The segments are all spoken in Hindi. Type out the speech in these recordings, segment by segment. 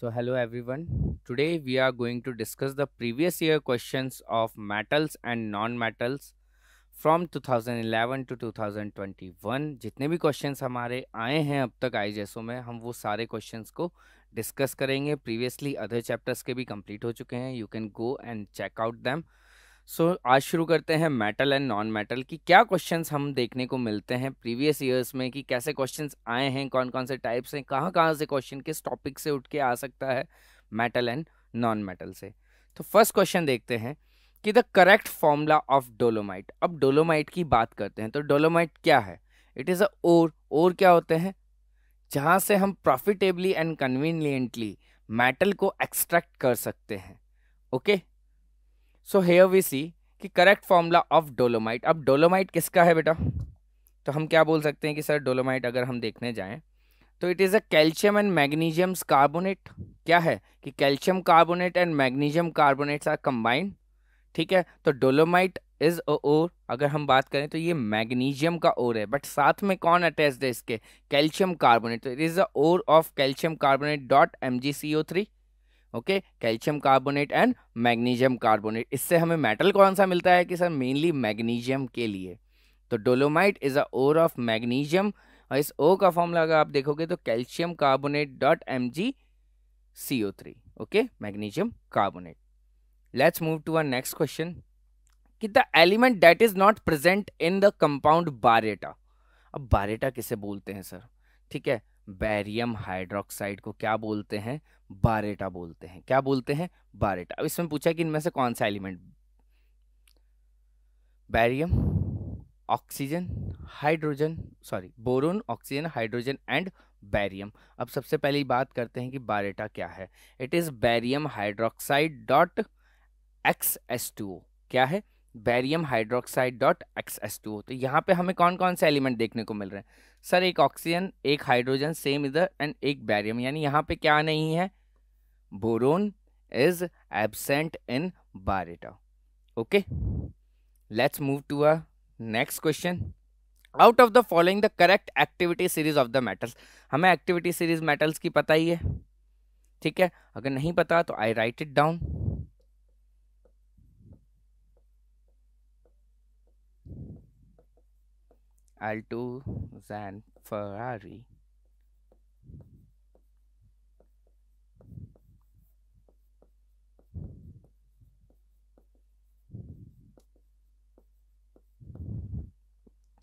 So hello everyone. Today we are going to discuss the previous year questions of metals and non-metals from 2011 to 2021 जितने भी क्वेश्चंस हमारे आए हैं अब तक आई जैसो में हम वो सारे क्वेश्चंस को डिस्कस करेंगे प्रीवियसली अदर चैप्टर्स के भी कंप्लीट हो चुके हैं you can go and check out them so so, आज शुरू करते हैं मेटल एंड नॉन मेटल की क्या क्वेश्चंस हम देखने को मिलते हैं प्रीवियस ईयर्स में कि कैसे क्वेश्चंस आए हैं कौन कौन से टाइप्स हैं कहाँ कहाँ से क्वेश्चन किस टॉपिक से उठ के आ सकता है मेटल एंड नॉन मेटल से तो फर्स्ट क्वेश्चन देखते हैं कि the correct formula of dolomite अब डोलोमाइट की बात करते हैं तो डोलोमाइट क्या है इट इज़ अ ओर ओर क्या होते हैं जहाँ से हम प्रॉफिटेबली एंड कन्वीनियंटली मेटल को एक्सट्रैक्ट कर सकते हैं okay okay? So here we see कि करेक्ट फॉर्मूला ऑफ डोलोमाइट अब डोलोमाइट किसका है बेटा तो हम क्या बोल सकते हैं कि सर डोलोमाइट अगर हम देखने जाएं तो it is a calcium and magnesium carbonate क्या है कि calcium carbonate and magnesium carbonates are combined ठीक है तो डोलोमाइट इज अ ओर अगर हम बात करें तो ये मैग्नीशियम का ओर है बट साथ में कौन अटैच है इसके कैल्शियम कार्बोनेट तो it is a ore of calcium carbonate dot M G C O three okay calcium carbonate and magnesium carbonate इससे हमें मेटल कौन सा मिलता है कि सर मेनली मैग्नीशियम के लिए तो dolomite is a ore of magnesium और इस ओ का फॉर्मूला अगर आप देखोगे तो calcium carbonate dot M G C O three okay magnesium carbonate let's move to our next question कि the element that is not present in the compound baryta अब बारेटा किसे बोलते हैं सर ठीक है बैरियम हाइड्रोक्साइड को क्या बोलते हैं बारेटा बोलते हैं क्या बोलते हैं बारेटा अब इसमें पूछा कि इनमें से कौन सा element barium oxygen hydrogen sorry boron oxygen hydrogen and barium अब सबसे पहले बात करते हैं कि बारेटा क्या है it is barium hydroxide dot X S two O क्या है barium hydroxide dot X S two तो यहाँ पे हमें कौन कौन से एलिमेंट देखने को मिल रहे हैं सर एक ऑक्सीजन एक हाइड्रोजन सेम इधर एंड एक बैरियम यानी यहाँ पे क्या नहीं है boron is absent in baryta okay let's move to a next question out of the following the correct activity series of the metals हमें एक्टिविटी सीरीज मेटल्स की पता ही है ठीक है अगर नहीं पता तो I write it down than Ferrari.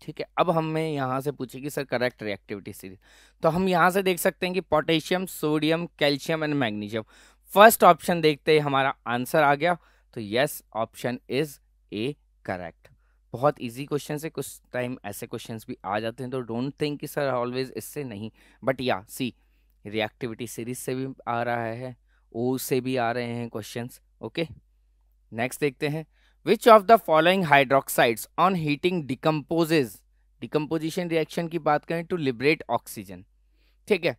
ठीक है अब हमें यहाँ से पूछेगी सर करेक्ट रिएक्टिविटी सीरीज तो हम यहाँ से देख सकते हैं कि potassium sodium calcium and magnesium first option देखते ही हमारा आंसर आ गया तो yes option is A correct बहुत इजी क्वेश्चन है कुछ टाइम ऐसे क्वेश्चन भी आ जाते हैं तो डोंट थिंक कि सर ऑलवेज इससे नहीं बट या सी रिएक्टिविटी सीरीज से भी आ रहा है ओ से भी आ रहे हैं क्वेश्चन ओके नेक्स्ट देखते हैं which of the following hydroxides on heating decomposes decomposition reaction की बात करें टू लिबरेट ऑक्सीजन ठीक है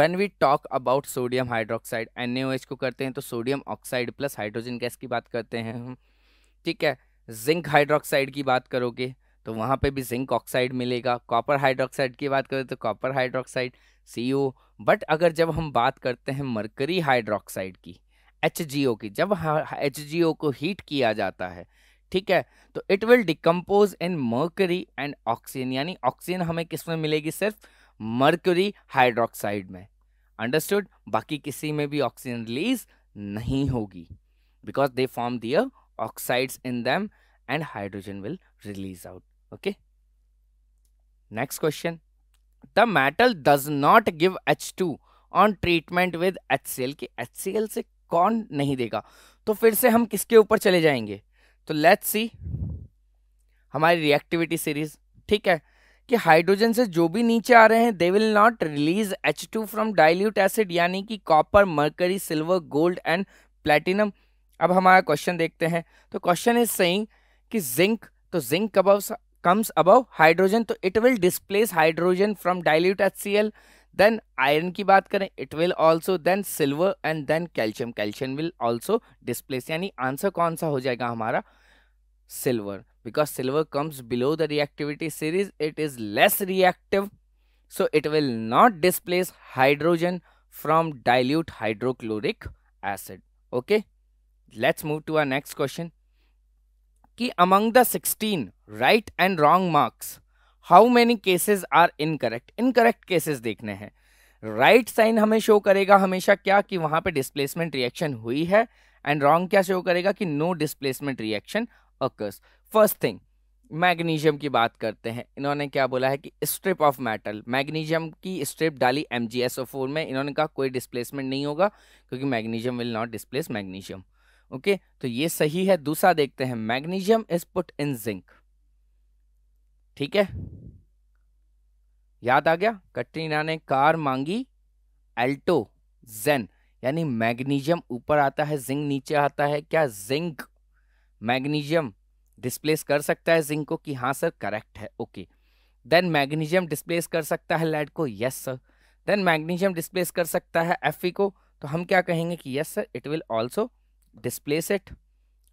when we talk about sodium hydroxide N को करते हैं तो sodium oxide plus hydrogen gas की बात करते हैं हम ठीक है जिंक हाइड्रोक्साइड की बात करोगे तो वहाँ पे भी जिंक ऑक्साइड मिलेगा कॉपर हाइड्रोक्साइड की बात करें तो कॉपर हाइड्रोक्साइड सी बट अगर जब हम बात करते हैं मरकरी हाइड्रोक्साइड की एच की जब एच को हीट किया जाता है ठीक है तो it will decompose in mercury and oxygen यानी ऑक्सीजन हमें किस में मिलेगी सिर्फ मर्करी हाइड्रोक्साइड में अंडरस्टूड बाकी किसी में भी ऑक्सीजन रिलीज नहीं होगी because they form their oxides in them and hydrogen will release out okay next question the metal does not give H2 on treatment with HCl ki HCl se kon nahi dega to fir se hum kiske upar chale jayenge to let's see hamari reactivity series theek hai कि हाइड्रोजन से जो भी नीचे आ रहे हैं they will not release H two from dilute acid यानी कि copper mercury silver gold and platinum अब हमारा क्वेश्चन देखते हैं तो क्वेश्चन इज सेइंग कि जिंक तो जिंक अब कम्स अब हाइड्रोजन तो it will displace hydrogen from dilute H C L then iron की बात करें it will also then silver and then calcium calcium will also displace यानी आंसर कौन सा हो जाएगा हमारा silver because silver comes below the reactivity series it is less reactive so it will not displace hydrogen from dilute hydrochloric acid okay let's move to our next question कि among the sixteen right and wrong marks how many cases are incorrect incorrect cases देखने हैं राइट right साइन हमें शो करेगा हमेशा क्या कि वहां पे डिस्प्लेसमेंट रिएक्शन हुई है एंड रॉन्ग क्या शो करेगा कि no displacement reaction occurs first thing magnesium की बात करते हैं इन्होंने क्या बोला है कि स्ट्रिप ऑफ मेटल मैग्नीशियम की स्ट्रिप डाली एम में इन्होंने कहा कोई डिस्प्लेसमेंट नहीं होगा क्योंकि magnesium will not displace magnesium okay तो ये सही है दूसरा देखते हैं magnesium is put in zinc ठीक है याद आ गया कटरीना ने कार मांगी एल्टो जेन यानी मैग्नीशियम ऊपर आता है जिंक नीचे आता है क्या जिंक मैग्नीशियम डिस्प्लेस कर सकता है जिंक को कि हाँ सर करेक्ट है ओके देन मैग्नीशियम डिस्प्लेस कर सकता है लेड को yes sir then magnesium displace कर सकता है एफ को तो हम क्या कहेंगे कि yes sir it will also displace it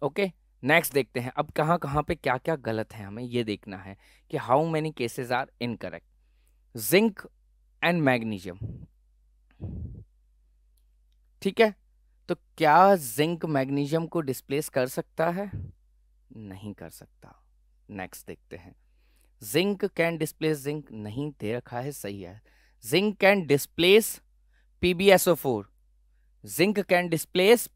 okay next देखते हैं अब कहाँ कहाँ पे क्या क्या गलत है हमें ये देखना है कि how many cases are incorrect zinc and magnesium ठीक है तो क्या जिंक मैग्नीशियम को डिस्प्लेस कर सकता है नहीं कर सकता नेक्स्ट देखते हैं जिंक कैन डिस्प्लेस जिंक नहीं दे रखा है सही है zinc can displace PbSO four zinc can displace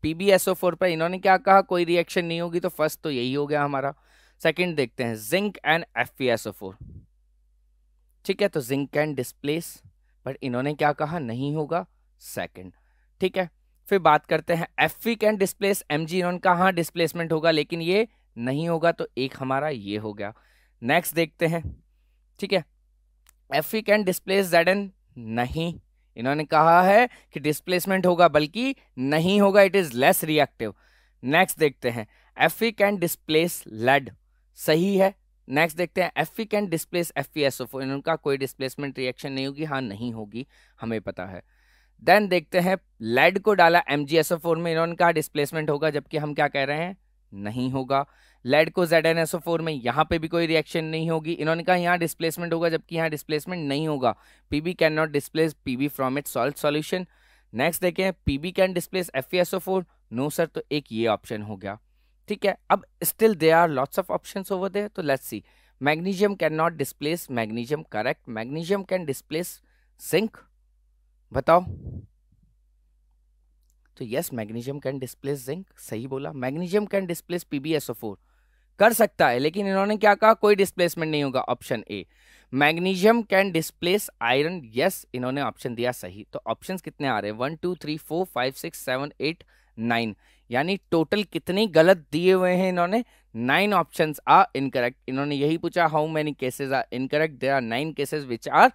four पर इन्होंने क्या कहा कोई रिएक्शन नहीं होगी तो फर्स्ट तो यही हो गया हमारा सेकंड देखते हैं जिंक एंड एफ फोर ठीक है तो जिंक कैन डिस्प्लेस बट इन्होंने क्या कहा नहीं होगा सेकंड ठीक है फिर बात करते हैं F can displace M G इन्होंने कहा डिस्प्लेसमेंट हाँ, होगा लेकिन ये नहीं होगा तो एक हमारा ये हो गया नेक्स्ट देखते हैं ठीक है F can displace Z N नहीं इन्होंने कहा है कि डिस्प्लेसमेंट होगा बल्कि नहीं होगा it is less reactive next देखते हैं F E can displace lead सही है नेक्स्ट देखते हैं F E can displace F E S O इनका कोई डिस्प्लेसमेंट रिएक्शन नहीं होगी हाँ नहीं होगी हमें पता है देन देखते हैं लेड को डाला M G S O four में इन्होंने कहा डिस्प्लेसमेंट होगा जबकि हम क्या कह रहे हैं नहीं होगा लेड e को जेड एन फोर में यहाँ पे भी कोई रिएक्शन नहीं होगी इन्होंने कहा यहाँ डिस्प्लेसमेंट होगा जबकि यहाँ डिस्प्लेसमेंट नहीं होगा P B can not displace P B from it salt solution next देखें P B can displace F E four no sir तो एक ये ऑप्शन हो गया ठीक है अब still there are lots of option over there तो let's see magnesium can not displace magnesium correct magnesium can displace zinc बताओ तो yes magnesium can displace zinc सही बोला magnesium can displace PbSO four कर सकता है लेकिन इन्होंने क्या कहा कोई डिस्प्लेसमेंट नहीं होगा option A magnesium can displace iron yes इन्होंने ऑप्शन दिया सही तो ऑप्शंस कितने आ रहे हैं one two three four five six seven eight nine यानी टोटल कितने गलत दिए हुए हैं इन्होंने नाइन ऑप्शन आ इनकरेक्ट इन्होंने यही पूछा how many cases are incorrect there are nine cases which are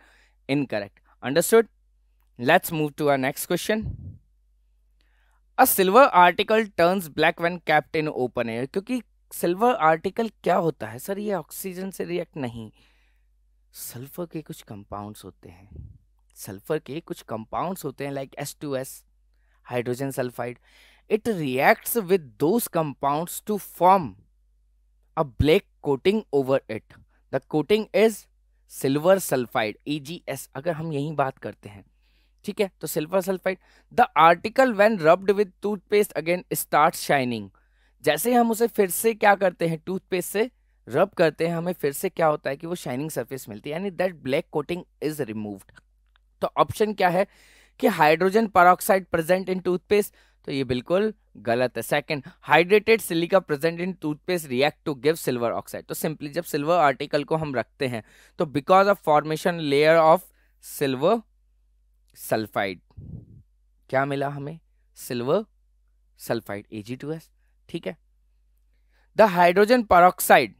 incorrect understood let's move to our next question a silver article turns black when kept in open air क्योंकि सिल्वर आर्टिकल क्या होता है सर ये ऑक्सीजन से रिएक्ट नहीं सल्फर के कुछ कंपाउंड्स होते हैं सल्फर के कुछ कंपाउंड्स होते हैं like S two S hydrogen sulphide it reacts with those compounds to form a black coating over it the coating is silver sulphide AGS अगर हम यही बात करते हैं ठीक है तो silver sulphide the article when rubbed with toothpaste again start shining जैसे हम उसे फिर से क्या करते हैं टूथपेस्ट से रब करते हैं हमें फिर से क्या होता है कि वो शाइनिंग सरफेस मिलती है यानी that black coating is removed तो ऑप्शन क्या है कि hydrogen peroxide present in toothpaste तो ये बिल्कुल गलत है second hydrated silica present in toothpaste react to give silver oxide तो सिंपली जब सिल्वर आर्टिकल को हम रखते हैं तो because of formation layer of silver sulphide क्या मिला हमें silver sulphide G two S ठीक है द हाइड्रोजन परोक्साइड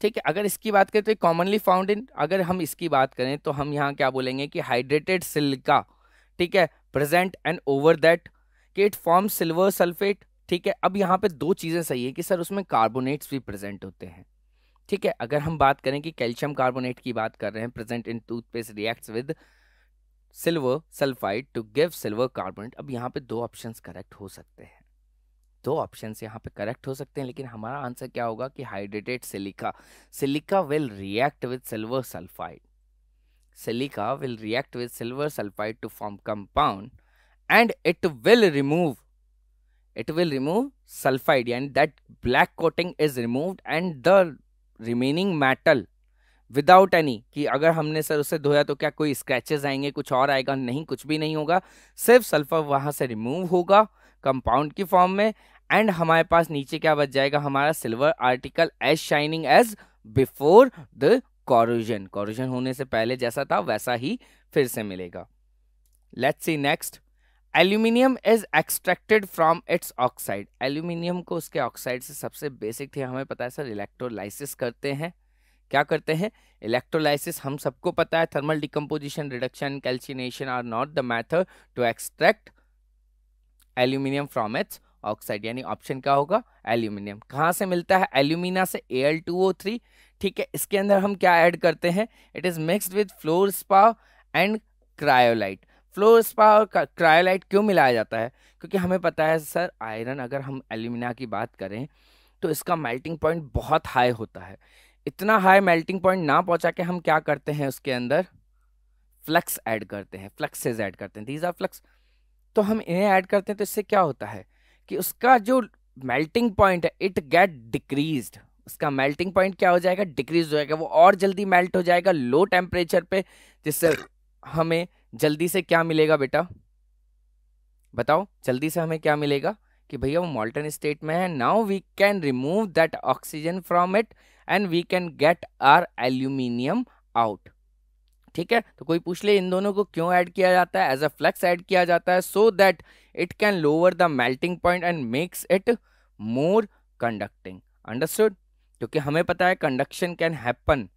ठीक है अगर इसकी बात करें तो कॉमनली फाउंड इन अगर हम इसकी बात करें तो हम यहाँ क्या बोलेंगे कि हाइड्रेटेड सिल्का ठीक है प्रेजेंट एंड ओवर दैट कि इट फॉर्म सिल्वर सल्फेट ठीक है अब यहाँ पे दो चीज़ें सही है कि सर उसमें कार्बोनेट्स भी प्रेजेंट होते हैं ठीक है अगर हम बात करें कि कैल्शियम कार्बोनेट की बात कर रहे हैं present in toothpaste reacts with silver sulphide to give silver carbonate अब यहाँ पे दो ऑप्शंस करेक्ट हो सकते हैं दो ऑप्शन यहाँ पे करेक्ट हो सकते हैं लेकिन हमारा आंसर क्या होगा कि hydrated silica silica will react with silver sulphide silica will react with silver sulphide to form compound and it will remove it will remove sulphide and that black coating is removed and the remaining metal without any कि अगर हमने सर उसे धोया तो क्या कोई स्क्रैचेस आएंगे कुछ और आएगा नहीं कुछ भी नहीं होगा सिर्फ सल्फर वहां से रिमूव होगा कंपाउंड की फॉर्म में एंड हमारे पास नीचे क्या बच जाएगा हमारा silver article as shining as before the corrosion corrosion होने से पहले जैसा था वैसा ही फिर से मिलेगा let's see next aluminium is extracted from its oxide aluminium को उसके ऑक्साइड से सबसे बेसिक थी हमें पता है सर इलेक्ट्रोलाइसिस करते हैं क्या करते हैं इलेक्ट्रोलाइसिस हम सबको पता है thermal decomposition reduction calcination are not the method to extract aluminium from H oxide यानी ऑप्शन क्या होगा एल्यूमिनियम कहाँ से मिलता है एल्यूमिना से ए ठीक है इसके अंदर हम क्या ऐड करते हैं it is mixed with fluorspar and cryolite fluorspar और क्रायोलाइट क्यों मिलाया जाता है क्योंकि हमें पता है सर आयरन अगर हम एल्यूमिना की बात करें तो इसका मेल्टिंग पॉइंट बहुत हाई होता है इतना हाई मेल्टिंग पॉइंट ना पहुंचा के हम क्या करते हैं उसके अंदर फ्लक्स ऐड करते हैं फ्लक्सेज ऐड करते हैं दीज आर फ्लक्स तो हम इन्हें ऐड करते हैं तो इससे क्या होता है कि उसका जो मेल्टिंग पॉइंट है इट गेट डिक्रीज उसका मेल्टिंग पॉइंट क्या हो जाएगा डिक्रीज हो जाएगा वो और जल्दी मेल्ट हो जाएगा लो टेम्परेचर पे जिससे हमें जल्दी से क्या मिलेगा बेटा बताओ जल्दी से हमें क्या मिलेगा कि भैया वो मॉल्टन स्टेट में है now we can remove that oxygen from it and we can get our aluminium out ठीक है तो कोई पूछ ले इन दोनों को क्यों ऐड किया जाता है एज अ फ्लक्स ऐड किया जाता है so that it can lower the melting point and makes it more conducting understood क्योंकि हमें पता है conduction can happen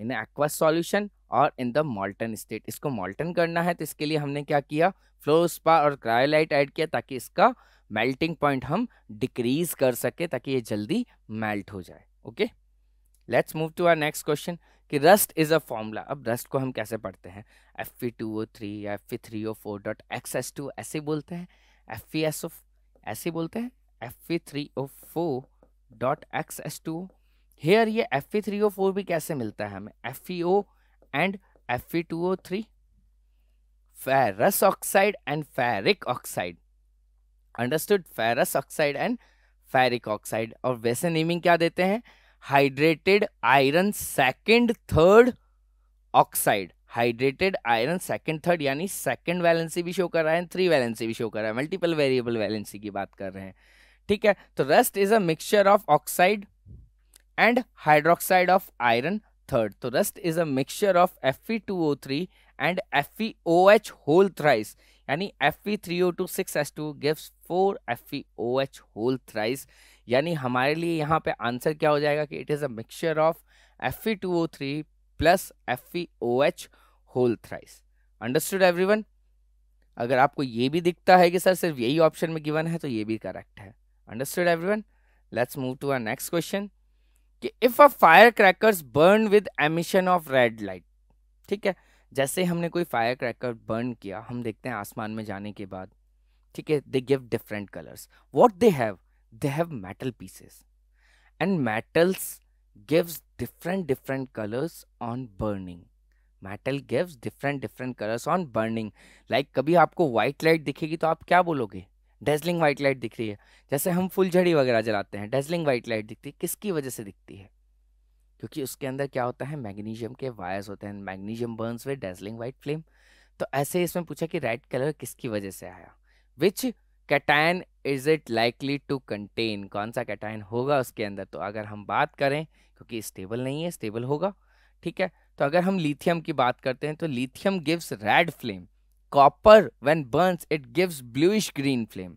in aqua solution और इन द मॉल्टन स्टेट इसको मॉल्टन करना है तो इसके लिए हमने क्या किया फ्लोस्पा और क्रायोलाइट ऐड किया ताकि इसका मेल्टिंग पॉइंट हम डिक्रीज कर सके ताकि ये जल्दी मेल्ट हो जाए okay let's move to our next question कि रस्ट इज़ अ फॉर्मूला अब रस्ट को हम कैसे पढ़ते हैं F E two O three या F E three O four dot X S two ऐसे बोलते हैं एफ ई एस ओ ऐसे बोलते हैं F E three O four dot X S two here ये F E three O four भी कैसे मिलता है हमें F E O and F E two O three ferrous oxide and ferric oxide understood ferrous oxide and ferric oxide और वैसे नेमिंग क्या देते हैं hydrated iron second third oxide hydrated iron second third यानी सेकेंड वैलेंसी भी शो कर रहा है थ्री वैलेंसी भी शो कर रहा है मल्टीपल वेरिएबल वैलेंसी की बात कर रहे हैं ठीक है तो rust is a mixture of oxide and hydroxide of iron third तो rust is a mixture of F E two O three and F E O H whole thrice यानी F E three O two six S two gives four F E O H whole thrice यानी हमारे लिए यहाँ पे आंसर क्या हो जाएगा कि it is a mixture of F E two O three plus F E O H whole thrice understood one अगर आपको ये भी दिखता है कि सर सिर्फ यही ऑप्शन में गिवन है तो ये भी करेक्ट है understood every one let's move to our next question कि if a fire crackers burn with emission of red light ठीक है जैसे हमने कोई फायर क्रैकर बर्न किया हम देखते हैं आसमान में जाने के बाद ठीक है they give different colours what they have they have metal pieces and metals gives different different colors on burning metal gives different different colours on burning like कभी आपको व्हाइट लाइट दिखेगी तो आप क्या बोलोगे डेजलिंग व्हाइट लाइट दिख रही है जैसे हम फुलझड़ी वगैरह जलाते हैं डेजलिंग व्हाइट लाइट दिखती है किसकी वजह से दिखती है क्योंकि उसके अंदर क्या होता है मैग्नीशियम के वायर्स होते हैं magnesium burns with dazzling white flame तो ऐसे इसमें पूछा कि रेड कलर किसकी वजह से आया which cation is it likely to contain कौन सा कैटायन होगा उसके अंदर तो अगर हम बात करें क्योंकि स्टेबल नहीं है स्टेबल होगा ठीक है तो अगर हम लिथियम की बात करते हैं तो lithium gives red flame copper when burns it gives bluish green flame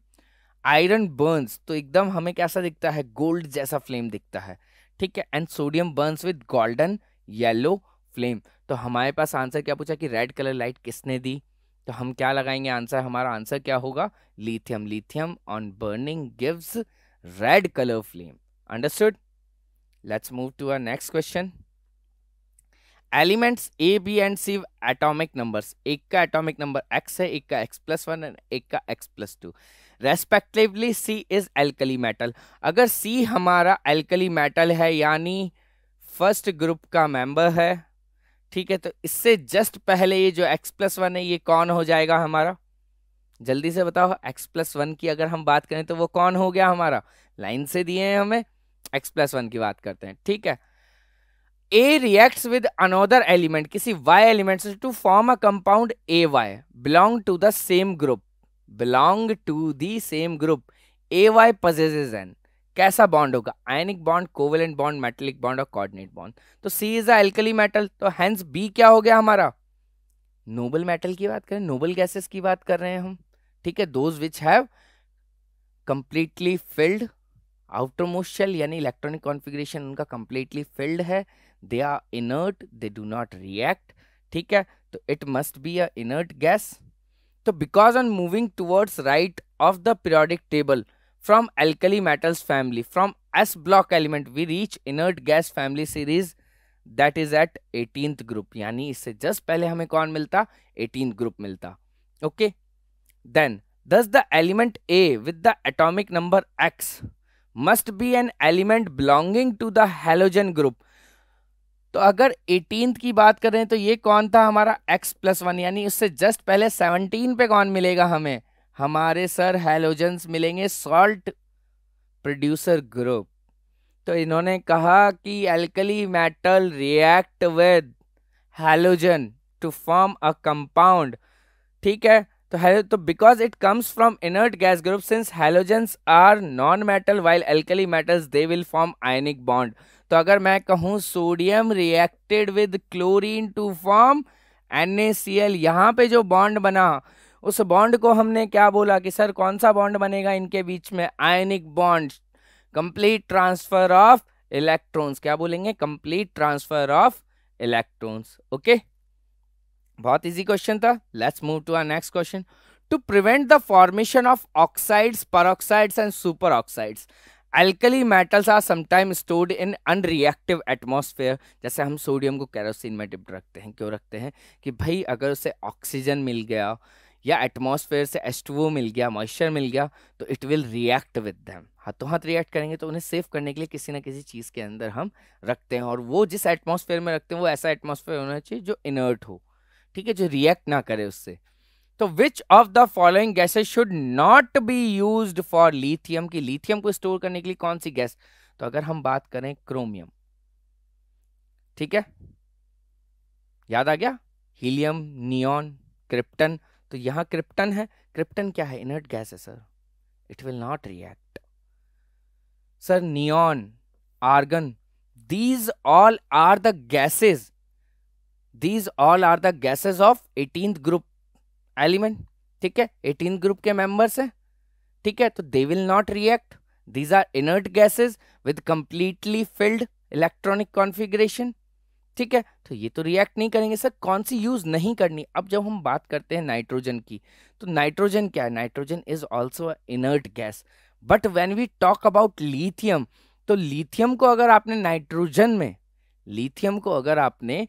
iron burns तो एकदम हमें कैसा दिखता है गोल्ड जैसा फ्लेम दिखता है ठीक है and sodium burns with golden yellow flame तो हमारे पास आंसर क्या पूछा कि रेड कलर लाइट किसने दी तो हम क्या लगाएंगे आंसर हमारा आंसर क्या होगा lithium lithium on burning gives red colour flame understood let's move to our next question elements A B and C atomic numbers एक का एटॉमिक नंबर एक्स है एक का एक्स प्लस वन एंड एक का X plus two respectively C is alkali metal अगर सी हमारा एल्कली मेटल है यानी फर्स्ट ग्रुप का मेंबर है ठीक है तो इससे जस्ट पहले ये जो एक्स प्लस वन है ये कौन हो जाएगा हमारा जल्दी से बताओ एक्स प्लस वन की अगर हम बात करें तो वो कौन हो गया हमारा लाइन से दिए हैं हमें एक्स प्लस वन की बात करते हैं ठीक है A reacts with another element किसी वाई एलिमेंट से to form a compound A Y belong to the same group belong to the same group A Y possesses an कैसा बॉन्ड होगा ionic bond covalent bond metallic bond और कोऑर्डिनेट बॉन्ड तो सी इज अल्कली मेटल तो हैंस बी क्या हो गया हमारा नोबल मेटल की बात करें नोबल गैसेस की बात कर रहे हैं हम ठीक है those which have completely filled outermost shell यानी इलेक्ट्रॉनिक कॉन्फ़िगरेशन उनका कंप्लीटली फिल्ड है they are inert they do not react ठीक है तो it must be a inert gas तो because on moving towards right of the periodic table from alkali metals family from S block element we reach inert gas family series that is at eighteenth group यानी इससे जस्ट पहले हमें कौन मिलता एटीन ग्रुप मिलता okay then thus the element A with the atomic number X must be an element belonging to the halogen group तो अगर एटीन की बात करें तो ये कौन था हमारा एक्स प्लस वन यानी उससे जस्ट पहले सेवनटीन पे कौन मिलेगा हमें हमारे सर हेलोजन्स मिलेंगे सॉल्ट प्रोड्यूसर ग्रुप तो इन्होंने कहा कि alkali metal react with halogen to form a compound ठीक है तो हेलो तो because it comes from inert gas group since halogens are non metal while alkali metals they will form ionic bond तो अगर मैं कहूँ sodium reacted with chlorine to form N A C L यहाँ पे जो बॉन्ड बना उस बॉन्ड को हमने क्या बोला कि सर कौन सा बॉन्ड बनेगा इनके बीच में ionic bond complete transfer of electrons क्या बोलेंगे complete transfer of electrons okay बहुत इजी क्वेश्चन था let's move to our next question to prevent the formation of oxides peroxides and super oxides alkali metals are sometime stored in unreactive atmosphere जैसे हम सोडियम को कैरोसिन में डिप्ट रखते हैं क्यों रखते हैं कि भाई अगर उसे ऑक्सीजन मिल गया या एटमॉस्फेयर से एस मिल गया मॉइस्चर मिल गया तो it will react with them हाथों हाथ रिएक्ट करेंगे तो उन्हें सेव करने के लिए किसी ना किसी चीज़ के अंदर हम रखते हैं और वो जिस एटमॉस्फेयर में रखते हैं वो ऐसा एटमॉस्फेयर होना चाहिए जो इनर्ट हो ठीक है जो रिएक्ट ना करे उससे तो which of the following gases should not be use for lithium की लीथियम को स्टोर करने के लिए कौन सी गैस तो अगर हम बात करें क्रोमियम ठीक है याद आ गया हीलियम नियॉन क्रिप्टन तो यहाँ क्रिप्टन है क्रिप्टन क्या है इनर्ट गैस है sir it will not react sir neon argon these all are the gases these all are the gases of eighteen group element ठीक है एटीन ग्रुप के मेंबर्स हैं ठीक है तो they will not react these are inert gases with completely filled electronic configuration ठीक है तो ये तो रिएक्ट नहीं करेंगे सर कौन सी यूज नहीं करनी अब जब हम बात करते हैं नाइट्रोजन की तो नाइट्रोजन क्या है nitrogen is also inert gas but when we talk about lithium तो लीथियम को अगर आपने नाइट्रोजन में लीथियम को अगर आपने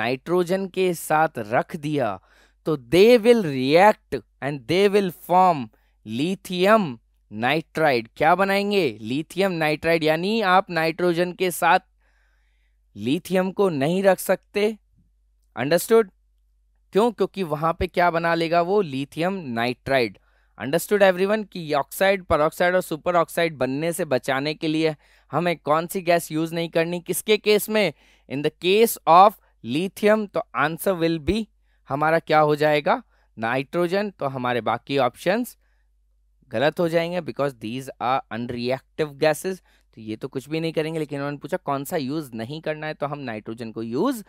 नाइट्रोजन के साथ रख दिया तो they will react and they will form lithium nitride क्या बनाएंगे लिथियम नाइट्राइड यानी आप नाइट्रोजन के साथ लिथियम को नहीं रख सकते अंडरस्टूड क्यों क्योंकि वहां पे क्या बना लेगा वो लिथियम नाइट्राइड अंडरस्टूड एवरीवन कि ऑक्साइड परऑक्साइड और सुपर ऑक्साइड बनने से बचाने के लिए हमें कौन सी गैस यूज नहीं करनी किसके केस में in the case of lithium तो आंसर विल बी हमारा क्या हो जाएगा नाइट्रोजन तो हमारे बाकी ऑप्शंस गलत हो जाएंगे because these are unreactive gases तो ये तो कुछ भी नहीं करेंगे लेकिन उन्होंने पूछा कौन सा यूज़ नहीं करना है तो हम नाइट्रोजन को यूज़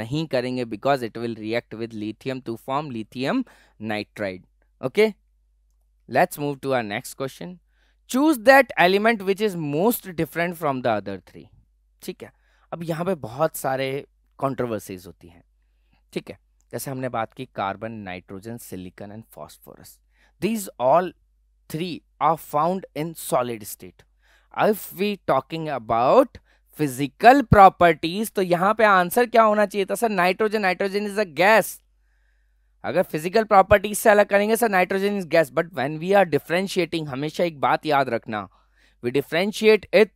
नहीं करेंगे because it will react with lithium to form lithium nitride okay let's move to our next question choose that element which is most different from the other three ठीक है अब यहाँ पे बहुत सारे कॉन्ट्रोवर्सीज होती हैं ठीक है जैसे हमने बात की carbon nitrogen silicon and phosphorus these all three are found in solid state if we talking about physical properties तो यहां पे आंसर क्या होना चाहिए था sir nitrogen nitrogen is a gas अगर फिजिकल प्रॉपर्टीज से अलग करेंगे sir nitrogen is gas but when we are differentiating हमेशा एक बात याद रखना we differentiate it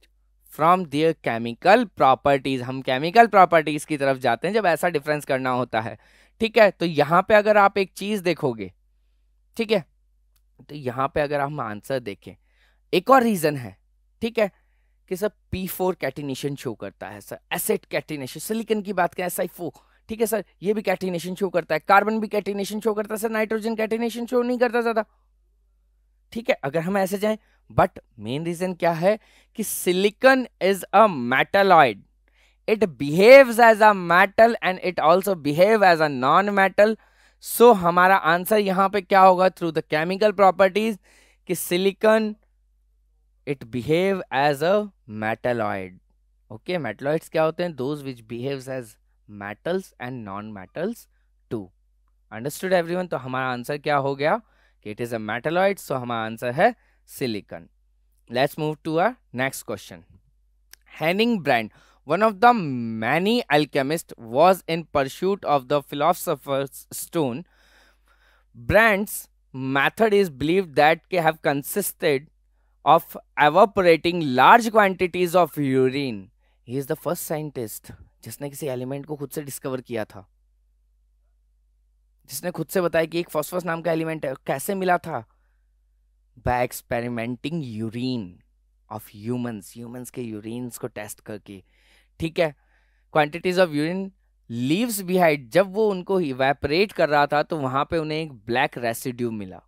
from their chemical properties हम केमिकल प्रॉपर्टीज की तरफ जाते हैं जब ऐसा डिफरेंस करना होता है ठीक है तो यहां पे अगर आप एक चीज देखोगे ठीक है तो यहां पे अगर हम आंसर देखें एक और रीजन है ठीक है कि sir P4 four catenation show करता है सर एसेट कैटिनेशन सिलिकन की बात करें साइफो ठीक है सर ये भी कैटिनेशन शो करता है कार्बन भी कैटिनेशन शो करता है सर नाइट्रोजन कैटिनेशन शो नहीं करता ज़्यादा ठीक है अगर हम ऐसे जाएं बट मेन रीजन क्या है कि silicon is a metalloid it behave as a metal and it also behave as a non metal so हमारा आंसर यहां पे क्या होगा थ्रू द केमिकल प्रॉपर्टीज कि silicon it behave as a metalloid okay metalloids क्या होते हैं those which behave as metals and non metals to understood every तो हमारा आंसर क्या हो गया कि it is a metalloid so हमारा आंसर है silicon let's move to uh next question Hennig Brand one of the many alchemist was in pursuit of the philosopher stone Brand's method is believe that के have consisted of evaporating large quantities of urine. He is the first scientist जिसने किसी एलिमेंट को खुद से डिस्कवर किया था जिसने खुद से बताया कि एक फॉस्फोरस नाम का एलिमेंट है कैसे मिला था by experimenting urine of humans humans के यूरिन को टेस्ट करके ठीक है quantities of urine leaves behind जब वो उनको इवेपरेट कर रहा था तो वहां पे उन्हें एक ब्लैक रेसिड्यू मिला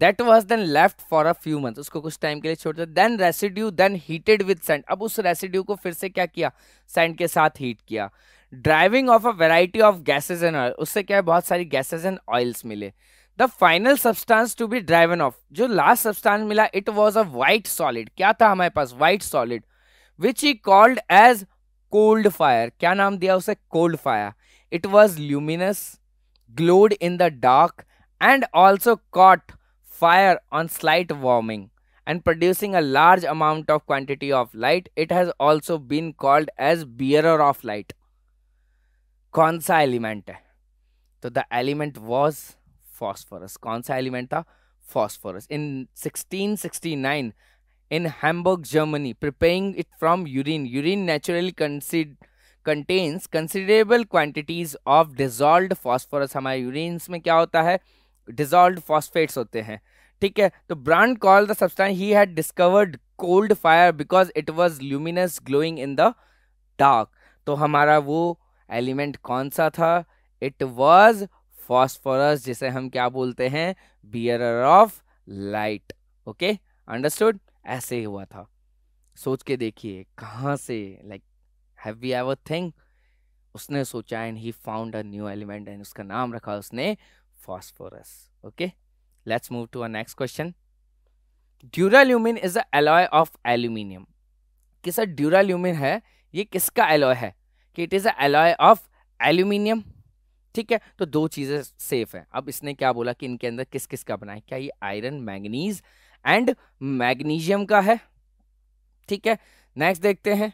that was then left for a few month उसको कुछ टाइम के लिए छोड़ दिया then residue then heated with sand अब उस रेसिड्यू को फिर से क्या किया सैंड के साथ हीट किया driving off a variety of gases and oil उससे क्या है बहुत सारी गैसेज एंड ऑयल्स मिले the final substance to be driven off जो लास्ट सब्सटांस मिला it was a white solid क्या था हमारे पास white solid which he called as cold fire क्या नाम दिया उसे cold fire it was luminous glowed in the dark and also caught fire on slight warming and producing a large amount of quantity of light it has also been called as bearer of light कौन सा एलिमेंट है तो द एलिमेंट वाज फॉस्फोरस कौन सा एलिमेंट था phosphorus in 1669 in Hamburg, Germany, preparing it from urine. Urine naturally contains considerable quantities of dissolved phosphorus. हमारे urines में क्या होता है डिजॉल्व फॉस्फेट्स होते हैं ठीक है तो Brand call the substance he had discovered cold fire because it was luminous glowing in the dark तो हमारा वो एलिमेंट कौन सा था इट वॉज फॉस्फोरस जिसे हम क्या बोलते हैं bearer of light okay understood ऐसे हुआ था सोच के देखिए कहाँ से like have we ever think उसने सोचा and he found a new element and उसका नाम रखा उसने phosphorus. Okay, let's move to our next question. Duralumin is a alloy of aluminium. किसा ड्यूराल्यूमिन है ये किसका एलॉय है कि it is a alloy of aluminium ठीक है तो दो चीज़ें सेफ हैं अब इसने क्या बोला कि इनके अंदर किस किस का बना है क्या ये आयरन मैग्नीज एंड मैग्नीशियम का है ठीक है नेक्स्ट देखते हैं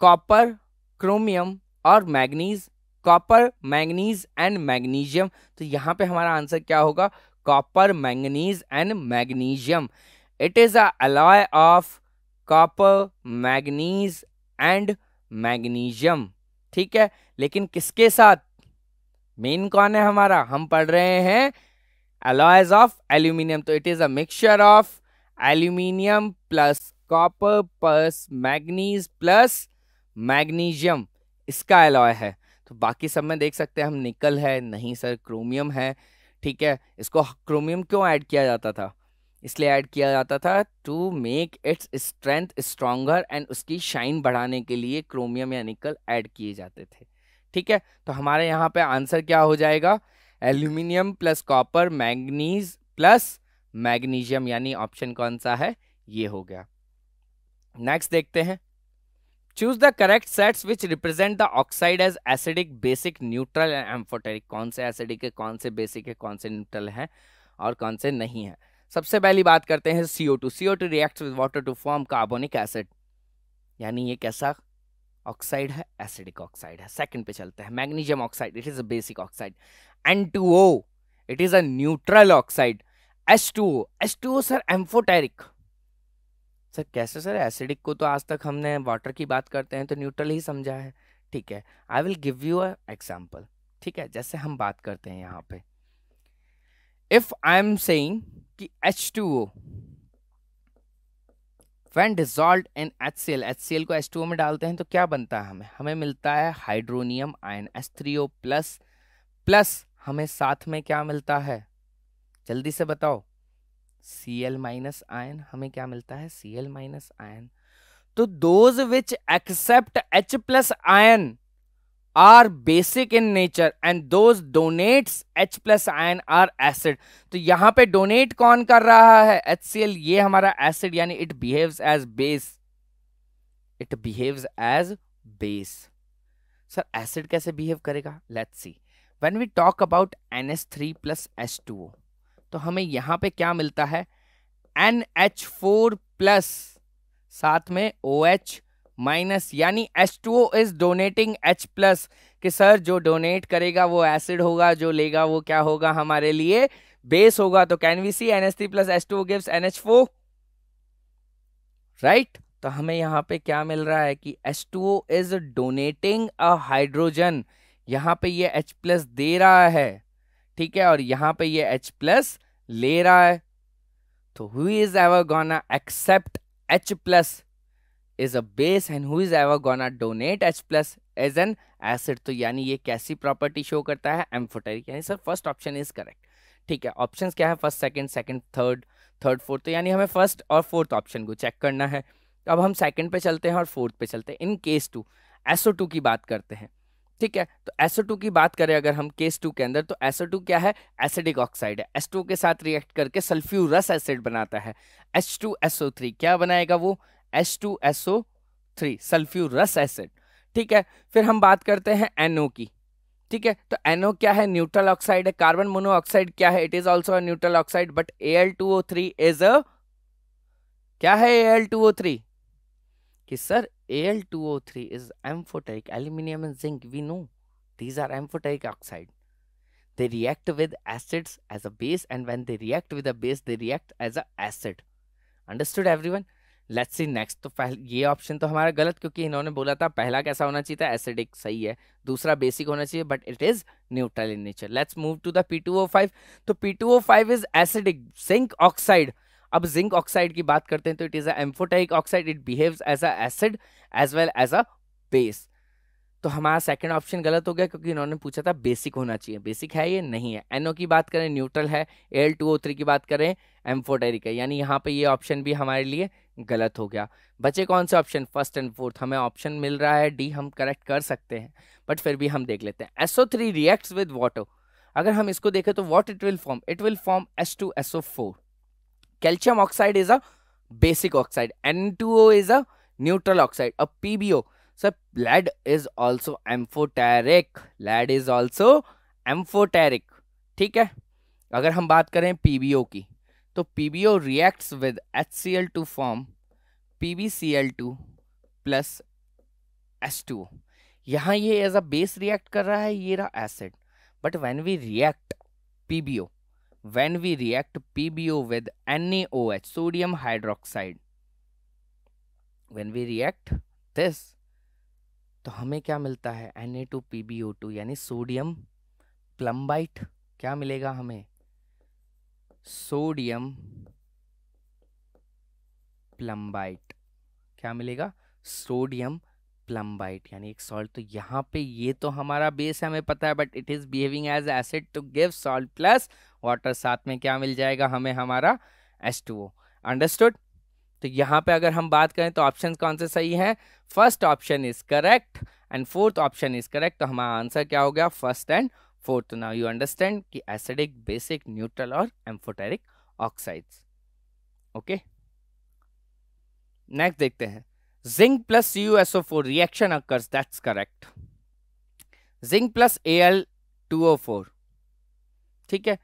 कॉपर क्रोमियम और manganese copper manganese and magnesium तो यहाँ पे हमारा आंसर क्या होगा copper manganese and magnesium it is a alloy of copper manganese and magnesium ठीक है लेकिन किसके साथ मेन कौन है हमारा हम पढ़ रहे हैं अलॉयज ऑफ एल्यूमिनियम तो it is a mixture of aluminium plus copper plus manganese plus magnesium इसका अलॉय है तो बाकी सब में देख सकते हैं हम निकल है नहीं सर क्रोमियम है ठीक है इसको क्रोमियम क्यों ऐड किया जाता था इसलिए ऐड किया जाता था to make its strength stronger and उसकी शाइन बढ़ाने के लिए क्रोमियम या निकल ऐड किए जाते थे ठीक है तो हमारे यहाँ पे आंसर क्या हो जाएगा aluminium plus copper manganese plus magnesium यानी ऑप्शन कौन सा है ये हो गया नेक्स्ट देखते हैं choose the correct sets which represent the oxide as acidic basic neutral amphoteric कौन से एसिडिक है कौन से बेसिक है कौन से न्यूट्रल है और कौन से नहीं है सबसे पहली बात करते हैं C O two C O two react with water to form carbonic acid यानी ये कैसा ऑक्साइड है एसिडिक ऑक्साइड है सेकेंड पे चलते हैं magnesium oxide it is a basic oxide N two O it is a neutral oxide S two O S two O sir amphoteric sir कैसे सर एसिडिक को तो आज तक हमने वाटर की बात करते हैं तो न्यूट्रल ही समझा है ठीक है I will give you a example ठीक है जैसे हम बात करते हैं यहाँ पे इफ आई एम सेइंग कि H two O when dissolve in H C L H C L को एच टू ओ में डालते हैं तो क्या बनता है हमें हमें मिलता है hydronium ion H three O plus plus हमें साथ में क्या मिलता है जल्दी से बताओ सी एल माइनस आयन हमें क्या मिलता है सी एल माइनस आयन तो those which accept H plus ion are basic in nature and those donates H plus ion are acid तो यहां पे डोनेट कौन कर रहा है एच सी एल ये हमारा एसिड यानी it behaves as base it behaves as base sir acid कैसे बिहेव करेगा let's see when we talk about N S three plus S two O तो हमें यहाँ पे क्या मिलता है एन एच फोर प्लस साथ में ओ एच माइनस यानी H two O is donating H plus कि सर जो डोनेट करेगा वो एसिड होगा जो लेगा वो क्या होगा हमारे लिए बेस होगा तो can we see N S three plus H two gives N H four right तो हमें यहाँ पे क्या मिल रहा है कि H two O is donating a hydrogen यहाँ पे ये H प्लस दे रहा है ठीक है और यहां पे ये H प्लस ले रहा है तो who is ever gonna accept H plus is a base and who is ever gonna donate H plus as an acid तो यानी ये कैसी प्रॉपर्टी शो करता है एम्फोटेरिक यानी sir first option is correct ठीक है ऑप्शंस क्या है first second second third third fourth तो यानी हमें फर्स्ट और फोर्थ ऑप्शन को चेक करना है तो अब हम सेकंड पे चलते हैं और फोर्थ पे चलते हैं in case two S O two की बात करते हैं ठीक है तो एसओ की बात करें अगर हम केस टू के अंदर तो एसओ क्या है एसिडिक ऑक्साइड है एस टू के साथ रिएक्ट करके सल्फ्यूरस एसिड बनाता है एच टू थ्री क्या बनाएगा वो H two three sulphurous acid ठीक है फिर हम बात करते हैं एनओ की ठीक है तो एनओ क्या है न्यूट्रल ऑक्साइड है कार्बन मोनोऑक्साइड क्या है it is also neutral oxide but A L two O three is a क्या है A L two O three कि sir Al2O3 is amphoteric aluminium and zinc we know these are amphoteric oxide they react with acids as a base and when they react with a base they react as a acid understood everyone let's see next तो पहले ये ऑप्शन तो हमारा गलत क्योंकि इन्होंने बोला था पहला कैसा होना चाहिए था एसिडिक सही है दूसरा बेसिक होना चाहिए but it is neutral in nature let's move to the P two O five तो P two O five is acidic zinc oxide अब जिंक ऑक्साइड की बात करते हैं तो it is a amphoteric oxide it behave as a acid as well as a base तो हमारा सेकंड ऑप्शन गलत हो गया क्योंकि इन्होंने पूछा था बेसिक होना चाहिए बेसिक है ये नहीं है एनओ की बात करें न्यूट्रल है एल टू ओ थ्री की बात करें एम्फोटेरिक है यानी यहाँ पे ये ऑप्शन भी हमारे लिए गलत हो गया बचे कौन से ऑप्शन फर्स्ट एंड फोर्थ हमें ऑप्शन मिल रहा है डी हम करेक्ट कर सकते हैं बट फिर भी हम देख लेते हैं S O three reacts with water अगर हम इसको देखें तो what it will form it will form S two S O four calcium oxide is a basic oxide N two O is a neutral oxide a O sir lead is also amphoteric lead is also amphoteric ठीक है अगर हम बात करें पी बी ओ की तो P B O react with H C L to form P B C L two plus S two O यहाँ ये एज अ बेस रिएक्ट कर रहा है ये रहा acid but when we react P B O when we react PBO with NaOH, sodium hydroxide. When we react this, तो हमें क्या मिलता है Na2PbO2 यानी सोडियम प्लम्बाइट क्या मिलेगा हमें सोडियम प्लम्बाइट क्या मिलेगा सोडियम प्लम्बाइट यानी एक सॉल्ट तो यहाँ पे ये तो हमारा बेस है हमें पता है but it is behaving as acid to give salt plus water साथ में क्या मिल जाएगा हमें हमारा एस टू ओ अंडरस्टूड तो यहाँ पे अगर हम बात करें तो ऑप्शन कौन से सही हैं first option is correct and fourth option is correct तो हमारा आंसर क्या हो गया first and fourth now you understand कि एसिडिक बेसिक न्यूट्रल और एम्फोटेरिक ऑक्साइड्स ओके नेक्स्ट देखते हैं Zinc plus CuSO4 reaction occurs, that's correct. Zinc plus Al2O4. ठीक है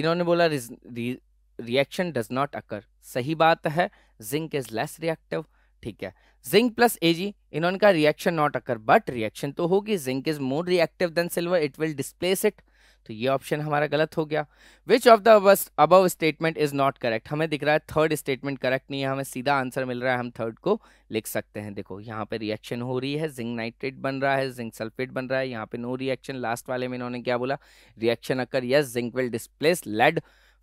इन्होंने बोला रिएक्शन डज नॉट अकर सही बात है जिंक इज लेस रिएक्टिव ठीक है जिंक प्लस एजी इन्होंने कहा reaction not occur but reaction तो होगी zinc is more reactive than silver it will displace it तो ये ऑप्शन हमारा गलत हो गया which of the above statement is not correct हमें दिख रहा है थर्ड स्टेटमेंट करेक्ट नहीं है हमें सीधा आंसर मिल रहा है हम थर्ड को लिख सकते हैं देखो यहाँ पे रिएक्शन हो रही है जिंक नाइट्रेट बन रहा है जिंक सल्फेट बन रहा है यहाँ पे नो रिएक्शन लास्ट वाले में इन्होंने क्या बोला reaction occur yes zinc will displace lead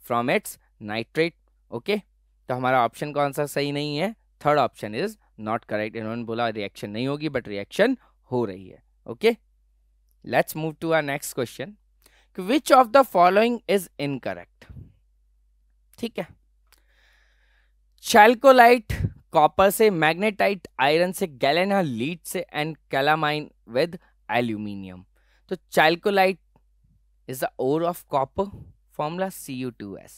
from its nitrate okay तो हमारा ऑप्शन कौन सा सही नहीं है third option is not correct इन्होंने बोला रिएक्शन नहीं होगी बट रिएक्शन हो रही है okay let's move to our next question which of the following is incorrect ठीक है चैल्कोलाइट कॉपर से मैग्नेटाइट आयरन से गैलेना लीड से एंड कैलामाइन विद एल्यूमिनियम तो chalcolite is the ore of copper formula cu2s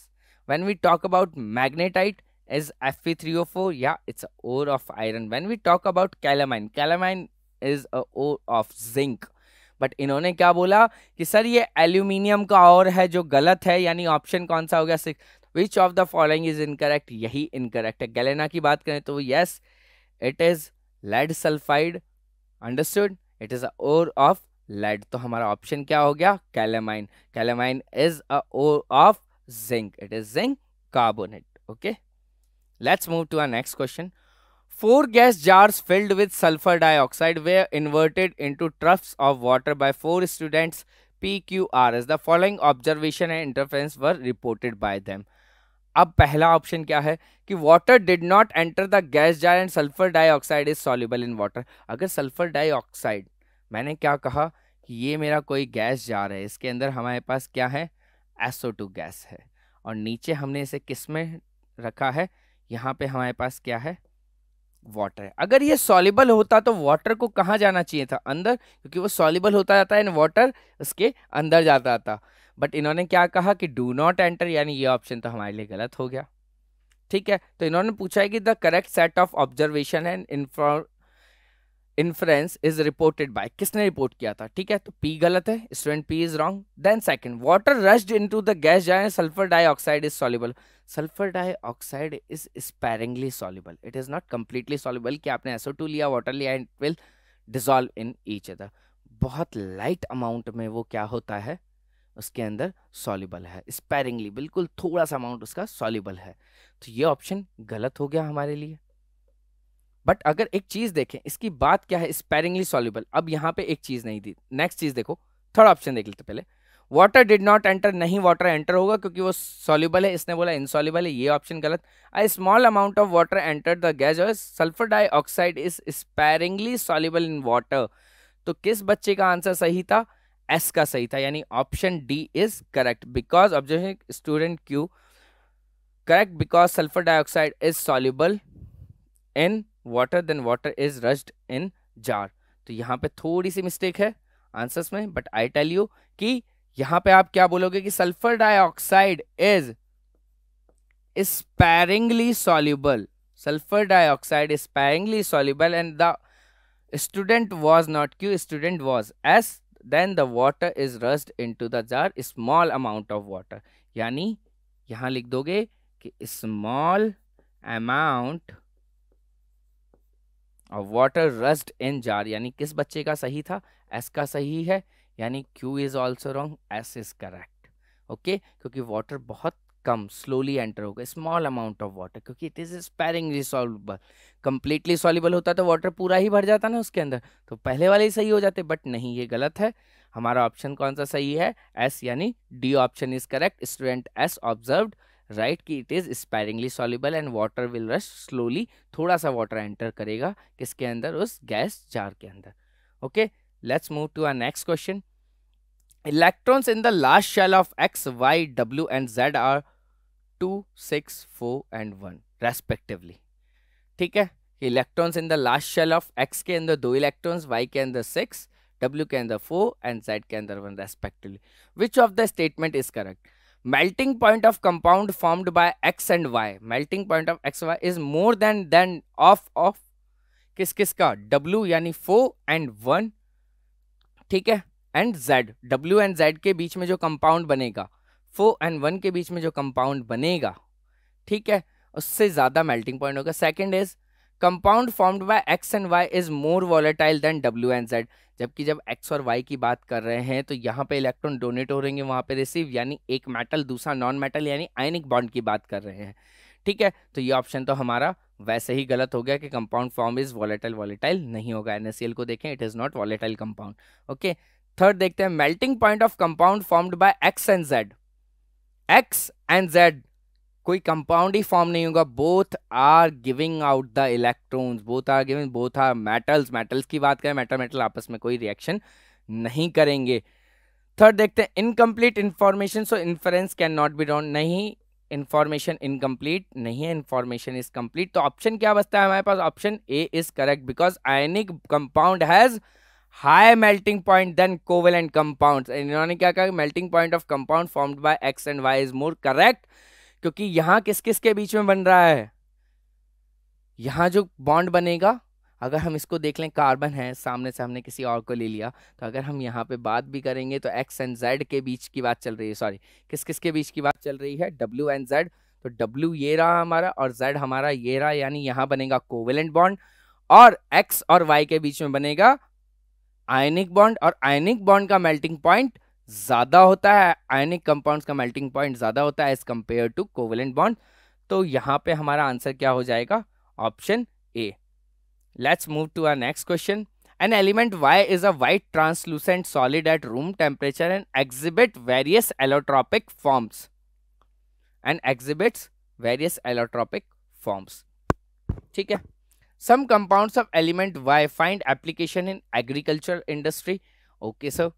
when we talk about magnetite is fe3o4 yeah it's a ore of iron when we talk about calamine calamine is a ore of zinc but इन्होंने क्या बोला कि सर ये एल्यूमिनियम का और है जो गलत है यानी ऑप्शन कौन सा हो गया six which of the following is incorrect यही इनकरेक्ट है गैलेना की बात करें तो yes it is lead sulphide understood it is ore of lead तो हमारा ऑप्शन क्या हो गया calamine calamine is a ore of zinc it is zinc carbonate okay let's move to our next question Four gas jars filled with sulfur dioxide were inverted into troughs of water by four students PQRS. The following observation and interference were reported by them. अब पहला ऑप्शन क्या है कि water did not enter the gas jar and sulphur dioxide is soluble in water अगर सल्फर डाइऑक्साइड मैंने क्या कहा कि ये मेरा कोई गैस जार है इसके अंदर हमारे पास क्या है एसओ टू गैस है और नीचे हमने इसे किस में रखा है यहाँ पे हमारे पास क्या है वाटर है अगर ये सॉलिबल होता तो वाटर को कहाँ जाना चाहिए था अंदर क्योंकि वो सॉलिबल होता जाता है एंड वाटर उसके अंदर जाता था बट इन्होंने क्या कहा कि डू नॉट एंटर यानी ये ऑप्शन तो हमारे लिए गलत हो गया ठीक है तो इन्होंने पूछा है कि the correct set of observation and inference is reported by किसने रिपोर्ट किया था ठीक है तो पी गलत है student P is wrong then second water rushed into the gas jar sulphur dioxide is soluble sulphur dioxide is sparingly soluble it is not completely soluble कि आपने SO2 लिया वाटर लिया and will dissolve in each other बहुत लाइट अमाउंट में वो क्या होता है उसके अंदर सॉलिबल है स्पैरिंगली बिल्कुल थोड़ा सा अमाउंट उसका सॉलिबल है तो ये ऑप्शन गलत हो गया हमारे लिए बट अगर एक चीज देखें इसकी बात क्या है स्पेरिंगली सॉल्यूबल अब यहां पे एक चीज नहीं दी नेक्स्ट चीज देखो थर्ड ऑप्शन देख लेते पहले वाटर डिड नॉट एंटर नहीं वाटर एंटर होगा क्योंकि वो सॉल्यूबल है इसने बोला इनसॉल्यूबल है ये ऑप्शन गलत a small amount of water enter the gas और sulphur dioxide is sparingly soluble in water तो किस बच्चे का आंसर सही था एस का सही था यानी option D is correct because objection student Q correct because sulphur dioxide is soluble in water then water is rushed in jar तो यहाँ पे थोड़ी सी मिस्टेक है आंसर्स में बट आई टेल यू कि यहाँ पे आप क्या बोलोगे कि sulphur dioxide is sparingly soluble sulphur dioxide sparingly soluble and the student was not Q student was S then the water is rushed in to the jar small amount of water यानी यहां लिख दोगे कि स्मॉल अमाउंट और वाटर रस्ड इन जार यानी किस बच्चे का सही था एस का सही है यानी Q is also wrong S is correct okay क्योंकि वाटर बहुत कम स्लोली एंटर होगा स्मॉल अमाउंट ऑफ वाटर क्योंकि it is sparingly solvable completely soluble होता तो वाटर पूरा ही भर जाता ना उसके अंदर तो पहले वाले ही सही हो जाते बट नहीं ये गलत है हमारा ऑप्शन कौन सा सही है एस यानी D option is correct student S observed right कि it is sparingly soluble and water will rush slowly थोड़ा सा वाटर एंटर करेगा किसके अंदर उस गैस जार के अंदर okay let's move to our next question electrons in the last shell of X Y W and Z are two six four and one respectively ठीक है electrons in the last shell of X के अंदर दो इलेक्ट्रॉन्स वाई के अंदर सिक्स डब्ल्यू के अंदर फोर एंड जेड के अंदर one respectively which of the statement is correct melting point of compound formed by X and Y melting point of x y is more than than of of किस किस का w यानी फोर एंड वन ठीक है and Z W and Z के बीच में जो कंपाउंड बनेगा फो एंड वन के बीच में जो कंपाउंड बनेगा ठीक है उससे ज़्यादा मेल्टिंग पॉइंट होगा second is compound formed by X and Y is more volatile than W and Z जबकि जब एक्स और वाई की बात कर रहे हैं तो यहाँ पे इलेक्ट्रॉन डोनेट हो रहे हैं वहाँ पे रिसीव यानी एक मेटल दूसरा नॉन मेटल यानी आयनिक बॉन्ड की बात कर रहे हैं ठीक है तो ये ऑप्शन तो हमारा वैसे ही गलत हो गया कि compound form is volatile volatile नहीं होगा एन को देखें it is not volatile compound okay third देखते हैं melting point of compound formed by X and Z X and Z कोई कंपाउंड ही फॉर्म नहीं होगा both are giving out the electrons both are giving both are metals metals की बात करें मेटल मेटल आपस में कोई रिएक्शन नहीं करेंगे थर्ड देखते हैं incomplete information so inference can not be done नहीं इन्फॉर्मेशन इनकम्प्लीट नहीं है इन्फॉर्मेशन इज कम्प्लीट तो ऑप्शन क्या बचता है हमारे पास option A is correct because ionic compound has high melting point than covalent compound इन्होंने क्या कहा melting point of compound formed by X and Y is more correct क्योंकि यहां किस किस के बीच में बन रहा है यहां जो बॉन्ड बनेगा अगर हम इसको देख लें कार्बन है सामने से हमने किसी और को ले लिया तो अगर हम यहाँ पे बात भी करेंगे तो एक्स एंड जेड के बीच की बात चल रही है सॉरी किस किस के बीच की बात चल रही है डब्ल्यू एंड जेड तो डब्ल्यू ये रहा हमारा और जेड हमारा ये रहा यानी यहाँ बनेगा कोवेलेंट बॉन्ड और एक्स और वाई के बीच में बनेगा आयनिक बॉन्ड और आयनिक बॉन्ड का मेल्टिंग पॉइंट ज़्यादा होता है आयनिक कंपाउंड्स का मेल्टिंग पॉइंट ज़्यादा होता है as compare to covalent bond तो यहां पे हमारा आंसर क्या हो जाएगा option A let's move to our next question an element Y is a white translucent solid at room temperature and exhibit various allotropic forms and exhibits various allotropic forms ठीक है some compounds of element Y find application in agriculture industry okay sir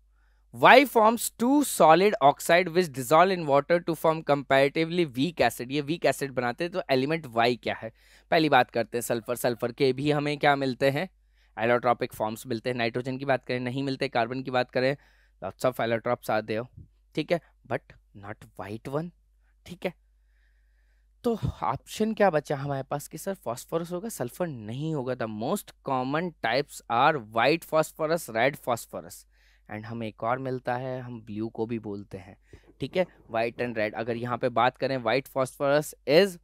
Y forms two solid oxide which dissolve in water to form comparatively weak acid ये वीक एसिड बनाते हैं तो एलिमेंट वाई क्या है पहली बात करते हैं सल्फर सल्फर के भी हमें क्या मिलते हैं एलोट्रॉपिक फॉर्म्स मिलते हैं नाइट्रोजन की बात करें नहीं मिलते कार्बन की बात करें लॉट्स ऑफ एलोट्रॉप्स आते हो ठीक है बट नॉट वाइट वन ठीक है तो ऑप्शन क्या बचा हमारे पास कि सर फॉस्फोरस होगा सल्फर नहीं होगा the most common types are white phosphorus red phosphorus and हमें एक और मिलता है हम ब्लू को भी बोलते हैं ठीक है वाइट एंड रेड अगर यहाँ पे बात करें white phosphorus is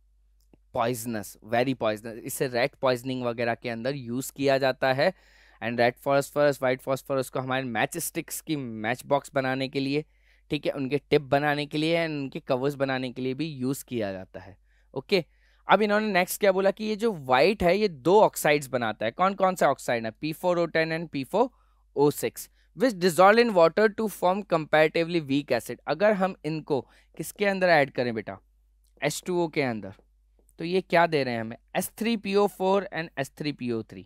poisonous very poisonous इसे रेड पॉइजनिंग वगैरह के अंदर यूज़ किया जाता है and red phosphorus white phosphorus को हमारे मैच स्टिक्स की मैच बॉक्स बनाने के लिए ठीक है उनके टिप बनाने के लिए एंड उनके कवर्स बनाने के लिए भी यूज़ किया जाता है ओके अब इन्होंने नेक्स्ट क्या बोला कि ये जो वाइट है ये दो ऑक्साइड्स बनाता है कौन कौन सा ऑक्साइड है P four O ten and P four O six which dissolve in water to form comparatively weak acid अगर हम इनको किसके अंदर ऐड करें बेटा एस टू ओ के अंदर तो ये क्या दे रहे हैं हमें S three P O four and S three P O three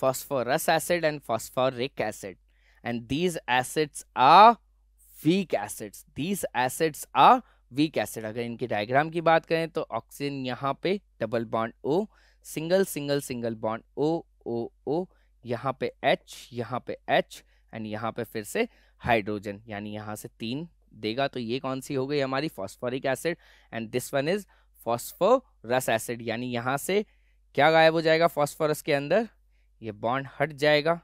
phosphorous acid and phosphoric acid and these acids are weak acids these acids are weak acid अगर इनके डायग्राम की बात करें तो ऑक्सीजन यहाँ पे double bond O single single single bond O O O यहाँ पे H यहाँ पे H एंड यहाँ पे फिर से हाइड्रोजन यानी यहाँ से तीन देगा तो ये कौन सी हो गई हमारी phosphoric acid and this one is phosphorous acid यानी यहाँ से क्या गायब हो जाएगा फॉस्फोरस के अंदर ये बॉन्ड हट जाएगा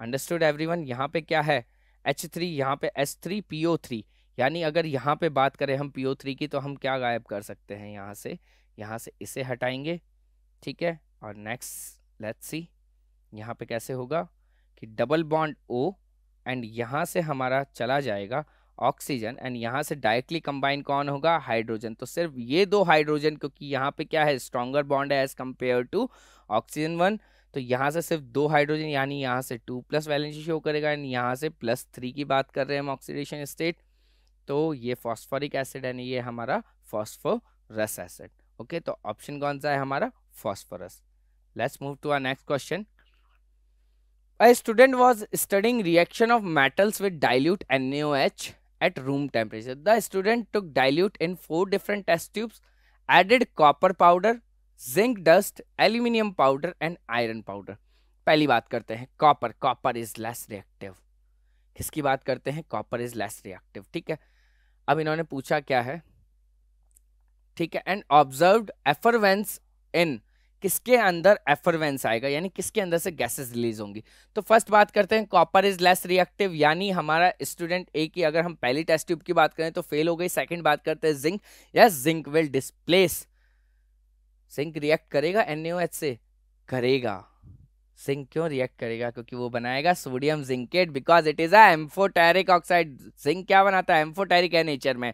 अंडरस्टूड एवरी वन यहाँ पे क्या है एच थ्री यहाँ पे S three P O three यानी अगर यहाँ पे बात करें हम पी ओ थ्री की तो हम क्या गायब कर सकते हैं यहाँ से यहाँ से इसे हटाएंगे ठीक है और नेक्स्ट लेट्स सी यहाँ पे कैसे होगा कि डबल बॉन्ड ओ एंड यहाँ से हमारा चला जाएगा ऑक्सीजन एंड यहाँ से डायरेक्टली कंबाइन कौन होगा हाइड्रोजन तो सिर्फ ये दो हाइड्रोजन क्योंकि यहाँ पे क्या है स्ट्रॉन्गर बॉन्ड है as compare to oxygen one तो यहाँ से सिर्फ दो हाइड्रोजन यानी यहाँ से टू प्लस वैलेंसी शो करेगा एंड यहाँ से प्लस थ्री की बात कर रहे हैं हम ऑक्सीडेशन स्टेट तो ये फॉस्फोरिक एसिड है ये हमारा फॉस्फोरस एसिड ओके तो ऑप्शन कौन सा है हमारा phosphorous let's move to our next question A student was studying reaction of metals with dilute NaOH at room temperature. The student took dilute in four different test tubes, added copper powder, zinc dust, aluminium powder and iron powder. पहली बात करते हैं copper copper is less reactive किसकी बात करते हैं कॉपर इज लेस रिएक्टिव ठीक है अब इन्होंने पूछा क्या है ठीक है एंड ऑब्जर्व्ड एफरवेंस इन किसके अंदर एफरवेंस आएगा यानी किसके अंदर से गैसेस रिलीज होंगी तो फर्स्ट बात करते हैं कॉपर इज लेस रिएक्टिव यानी हमारा स्टूडेंट ए की अगर हम पहली टेस्ट ट्यूब की बात करें तो फेल हो गई सेकंड बात करते हैं जिंक या zinc will displace zinc react करेगा एन से करेगा जिंक क्यों रिएक्ट करेगा क्योंकि वो बनाएगा sodium zincate because it is amphoteric oxide zinc क्या बनाता है एम्फोटेरिक है नेचर में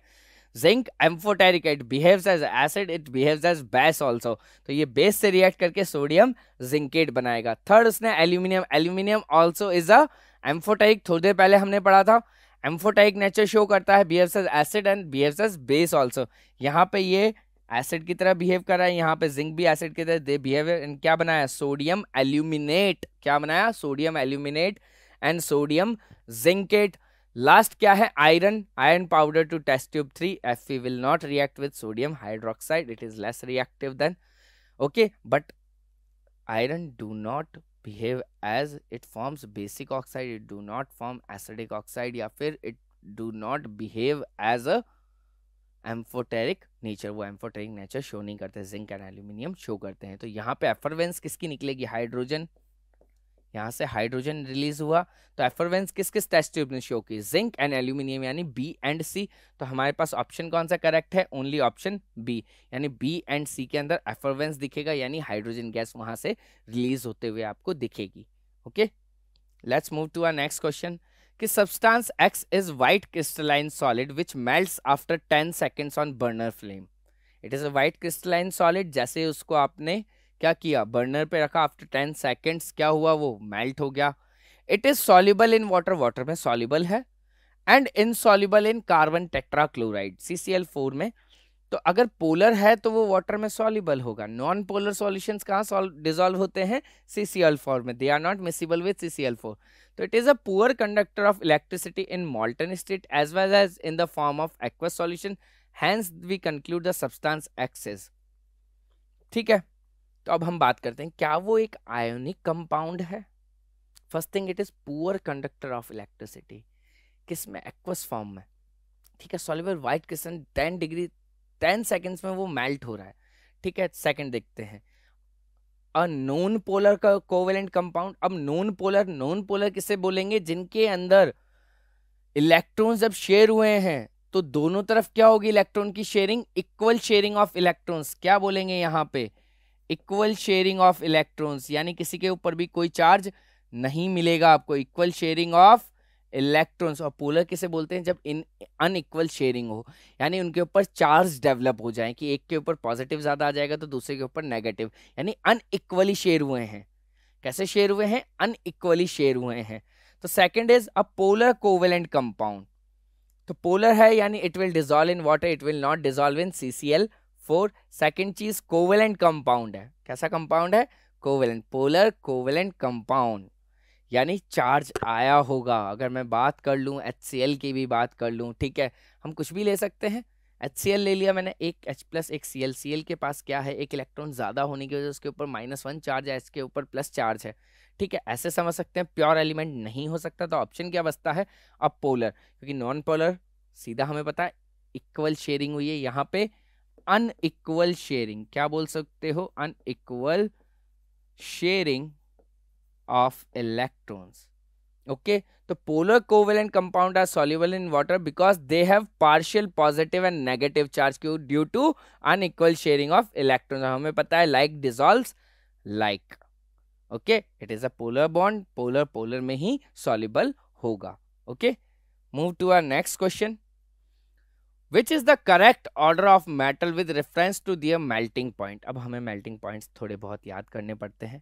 zinc amphoteric it behaves as acid it behaves as base also तो ये बेस से रिएक्ट करके सोडियम जिंकेट बनाएगा थर्ड उसने aluminium aluminium also is a amphoteric थोड़ी देर पहले हमने पढ़ा था एम्फोटेरिक नेचर शो करता है behaves as acid and behaves as base also यहाँ पे ये एसिड की तरह बिहेव कर रहा है यहाँ पे जिंक भी एसिड की तरह दे बिहेवियर एंड क्या बनाया सोडियम एल्यूमिनेट क्या बनाया sodium aluminate and sodium zincate last क्या है iron iron powder to test tube three F will not react with sodium hydroxide it is less reactive than okay but iron do not behave as it forms basic oxide it do not form acidic oxide या फिर it do not behave as a amphoteric nature वो एम्फोटेरिक नेचर शो नहीं करते जिंक एंड एल्यूमिनियम शो करते हैं तो यहाँ पे एफरवेंस किसकी निकलेगी हाइड्रोजन यहाँ से हाइड्रोजन रिलीज हुआ तो एफरवेंस किस किस टेस्ट ट्यूब ने शो की जिंक एंड एल्यूमिनियम यानी बी एंड सी तो हमारे पास ऑप्शन कौन सा करेक्ट है ओनली ऑप्शन बी यानी बी एंड सी के अंदर एफरवेंस दिखेगा यानी हाइड्रोजन गैस वहाँ से रिलीज होते हुए आपको दिखेगी okay let's move to our next question कि substance X is white crystalline solid which melts after ten seconds on burner flame it is a white crystalline solid जैसे उसको आपने क्या किया बर्नर पे रखा आफ्टर टेन सेकेंड्स क्या हुआ वो मेल्ट हो गया it is soluble in water water में सॉल्यूबल है and insoluble in carbon tetrachloride C में तो अगर पोलर है तो वो वाटर में सॉल्यूबल होगा नॉन पोलर सोल्यूशन कहाँ डिजोल्व होते हैं सी सी एल फोर में they are not miscible with C C L four तो it is a poor conductor of electricity in molten state as well as in the form of aqua solution hence we conclude the substance X is ठीक है तो अब हम बात करते हैं क्या वो एक आयोनिक कंपाउंड है first thing it is poor conductor of electricity किस में एक्वस फॉर्म में ठीक है soluble white crystal ten degree ten seconds में वो मेल्ट हो रहा है ठीक है सेकेंड देखते हैं अ नॉन पोलर का कोवेलेंट कंपाउंड अब नॉन पोलर नॉन पोलर किसे बोलेंगे जिनके अंदर इलेक्ट्रॉन जब शेयर हुए हैं तो दोनों तरफ क्या होगी इलेक्ट्रॉन की sharing equal sharing of electrons क्या बोलेंगे यहाँ पे इक्वल शेयरिंग ऑफ इलेक्ट्रॉन्स यानी किसी के ऊपर भी कोई चार्ज नहीं मिलेगा आपको इक्वल शेयरिंग ऑफ इलेक्ट्रॉन्स और पोलर किसे बोलते हैं जब इन अनइक्वल शेयरिंग हो यानी उनके ऊपर चार्ज डेवलप हो जाए कि एक के ऊपर पॉजिटिव ज़्यादा आ जाएगा तो दूसरे के ऊपर नेगेटिव यानी अनइक्वली शेयर हुए हैं कैसे शेयर हुए हैं अनइक्वली शेयर हुए हैं तो second is a polar covalent compound तो पोलर है यानी it will dissolve in water it will not dissolve in C C L four second चीज कोवेलेंट कंपाउंड है कैसा कंपाउंड है कोवेलेंट पोलर कोवेलेंट कंपाउंड यानी चार्ज आया होगा अगर मैं बात कर लूँ एच की भी बात कर लूँ ठीक है हम कुछ भी ले सकते हैं एच ले लिया मैंने एक एच प्लस एक सी एल सी एल के पास क्या है एक इलेक्ट्रॉन ज़्यादा होने की वजह से उसके ऊपर माइनस वन चार्ज है इसके ऊपर प्लस चार्ज है ठीक है ऐसे समझ सकते हैं प्योर एलिमेंट नहीं हो सकता तो ऑप्शन क्या बचता है अब पोलर क्योंकि नॉन पोलर सीधा हमें पता है इक्वल शेयरिंग हुई है यहाँ पर अनइक्वल शेयरिंग क्या बोल सकते हो unequal sharing of electrons okay तो polar covalent compound are soluble in water because they have partial positive and negative charge क्यू due to unequal sharing of electrons हमें पता है like dissolve like okay it is a polar bond polar polar में ही सॉल्युबल होगा okay move to our next question which is the correct order of metal with reference to their melting point अब हमें मेल्टिंग पॉइंट्स थोड़े बहुत याद करने पड़ते हैं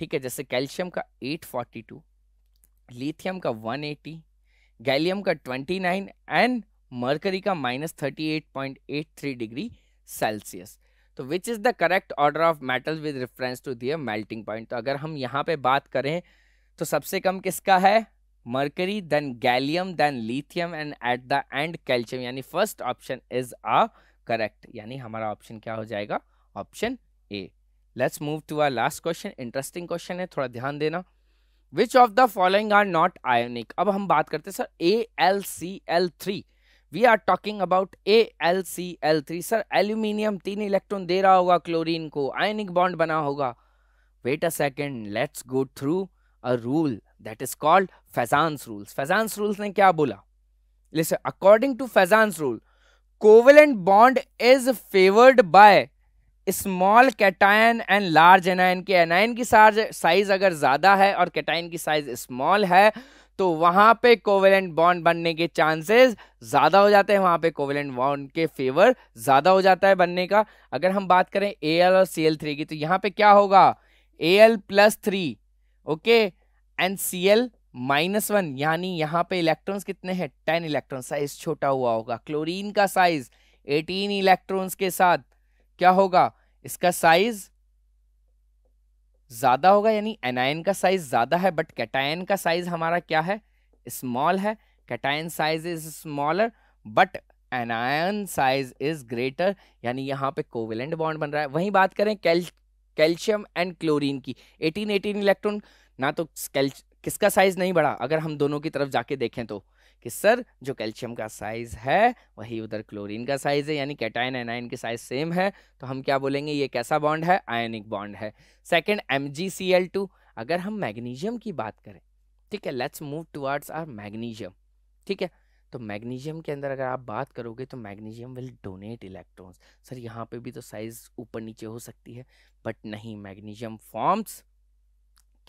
ठीक है जैसे कैल्शियम का एट फोर्टी टू लिथियम का वन एटी गैलियम का ट्वेंटी नाइन एंड मर्करी का minus thirty eight eight point three degree Celsius तो which is the correct order of metal with reference to their melting point तो अगर हम यहाँ पे बात करें तो सबसे कम किसका है mercury then gallium then lithium and at the end calcium यानी first option is a correct यानी हमारा ऑप्शन क्या हो जाएगा option A let's move to our last question interesting question है थोड़ा ध्यान देना which of the following are not ionic अब हम बात करते हैं sir A L C L three we are talking about A L C L three sir aluminium तीन इलेक्ट्रॉन दे रहा होगा क्लोरीन को आयोनिक बॉन्ड बना होगा wait a second let's go through a rule that is called Fajans rules Fajans rules ने क्या बोला listen according to Fajans rule covalent bond is favoured by small cation and large anion के एनायन की साइज अगर ज़्यादा है और कैटायन की साइज स्मॉल है तो वहां पे कोवेलेंट बॉन्ड बनने के चांसेस ज़्यादा हो जाते हैं वहां पे कोवेलेंट बॉन्ड के फेवर ज़्यादा हो जाता है बनने का अगर हम बात करें ए और सी की तो यहां पे क्या होगा A L plus three okay and C L minus one यानी यहाँ पे इलेक्ट्रॉन्स कितने हैं टेन इलेक्ट्रॉन साइज छोटा हुआ होगा क्लोरीन का साइज एटीन इलेक्ट्रॉन्स के साथ क्या होगा इसका साइज ज्यादा होगा यानी एनायन का साइज ज्यादा है बट कैटायन का साइज हमारा क्या है स्मॉल है cation size is smaller but anion size is greater यानी यहाँ पे कोविलेंट बॉन्ड बन रहा है वहीं बात करें कैल्शियम एंड क्लोरीन की 18 18 इलेक्ट्रॉन ना तो किसका साइज नहीं बढ़ा अगर हम दोनों की तरफ जाके देखें तो कि सर जो कैल्शियम का साइज है वही उधर क्लोरीन का साइज है यानी कैटाइन एनाइन के साइज सेम है तो हम क्या बोलेंगे ये कैसा बॉन्ड है आयनिक बॉन्ड है सेकेंड एम अगर हम मैग्नीशियम की बात करें ठीक है let's move towards our magnesium ठीक है तो मैग्नीशियम के अंदर अगर आप बात करोगे तो magnesium will donate electrons sir यहाँ पे भी तो साइज ऊपर नीचे हो सकती है बट नहीं मैग्नीशियम फॉर्म्स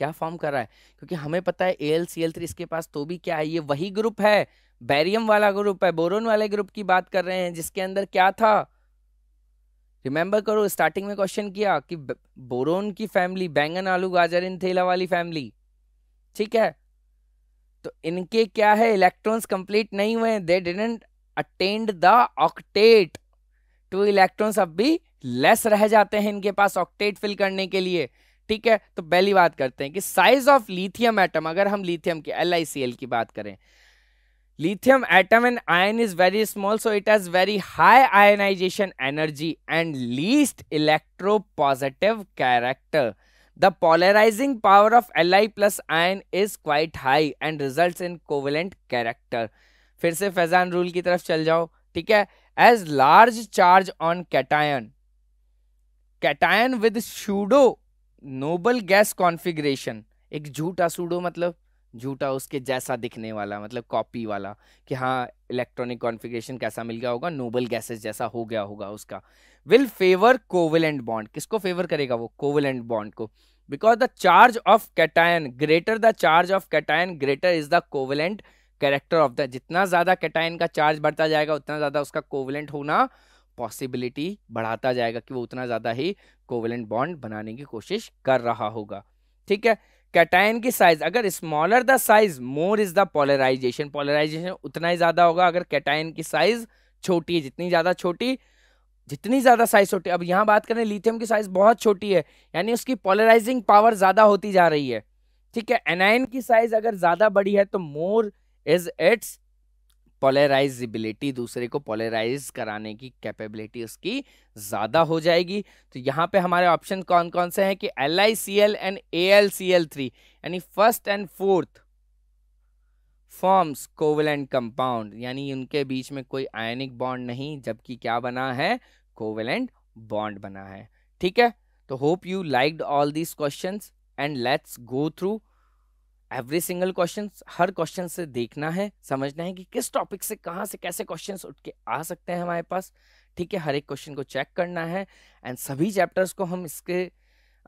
क्या फॉर्म कर रहा है क्योंकि हमें पता है एल सी एल थ्री इसके पास तो भी क्या है ये वही ग्रुप है बैरियम वाला ग्रुप है बोरोन वाले ग्रुप की बात कर रहे हैं जिसके अंदर क्या था रिमेंबर करो स्टार्टिंग में क्वेश्चन किया कि बोरोन की फैमिली बैंगन आलू गाजर इन थेला वाली फैमिली ठीक है तो इनके क्या है इलेक्ट्रॉन्स कंप्लीट नहीं हुए they didn't attend the octet two electrons अब भी लेस रह जाते हैं इनके पास ऑक्टेट फिल करने के लिए ठीक है तो पहली बात करते हैं कि साइज ऑफ लिथियम एटम अगर हम लिथियम के एल आई सी एल की बात करें lithium atom and ion is very small so it has very high ionisation energy and least electropositive character the polarising power of L I plus ion is quite high and result in covalent character फिर से फैजान रूल की तरफ चल जाओ ठीक है as large charge on cation cation with pseudo noble gas configuration एक झूठा सूडो मतलब झूठा उसके जैसा दिखने वाला मतलब कॉपी वाला कि हाँ इलेक्ट्रॉनिक कॉन्फ़िगरेशन कैसा मिल गया होगा नोबल गैसेस जैसा हो गया होगा उसका विल फेवर कोविलेंट बॉन्ड किसको फेवर करेगा वो कोविलेंट बॉन्ड को because the charge of cation greater the charge of cation greater is the covalent character of the जितना ज़्यादा कैटायन का चार्ज बढ़ता जाएगा उतना ज़्यादा उसका कोविलेंट होना पॉसिबिलिटी बढ़ाता जाएगा कि वो उतना ज़्यादा ही कोवलेंट बॉन्ड बनाने की कोशिश कर रहा होगा ठीक है कैटायन की साइज अगर smaller the size more is the polarisation polarisation उतना ही ज़्यादा होगा अगर कैटायन की साइज छोटी है जितनी ज़्यादा छोटी जितनी ज़्यादा साइज छोटी अब यहाँ बात करें लिथियम की साइज बहुत छोटी है यानी उसकी पोलराइजिंग पावर ज़्यादा होती जा रही है ठीक है एनायन की साइज अगर ज़्यादा बड़ी है तो मोर इज इट्स पोलराइजिबिलिटी दूसरे को पोलराइज कराने की कैपेबिलिटी उसकी ज़्यादा हो जाएगी तो यहाँ पे हमारे ऑप्शन कौन कौन से हैं कि L I C L and A L C L three यानी first and fourth forms covalent compound यानी उनके बीच में कोई आयनिक बॉन्ड नहीं जबकि क्या बना है कोवलेंट बॉन्ड बना है ठीक है तो hope you like all these question and let's go through every single question हर क्वेश्चन से देखना है समझना है कि किस टॉपिक से कहाँ से कैसे क्वेश्चन उठ के आ सकते हैं हमारे पास ठीक है हर एक क्वेश्चन को चेक करना है एंड सभी चैप्टर्स को हम इसके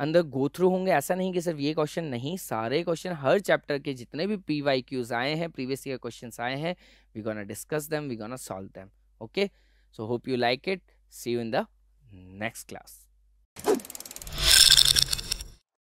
अंदर गो थ्रू होंगे ऐसा नहीं कि सिर्फ ये क्वेश्चन नहीं सारे क्वेश्चन हर चैप्टर के जितने भी पी वाई क्यूज आए हैं प्रीवियस ईयर क्वेश्चन आए हैं we gonna discuss them we gonna solve them okay so hope you like it see you in the next class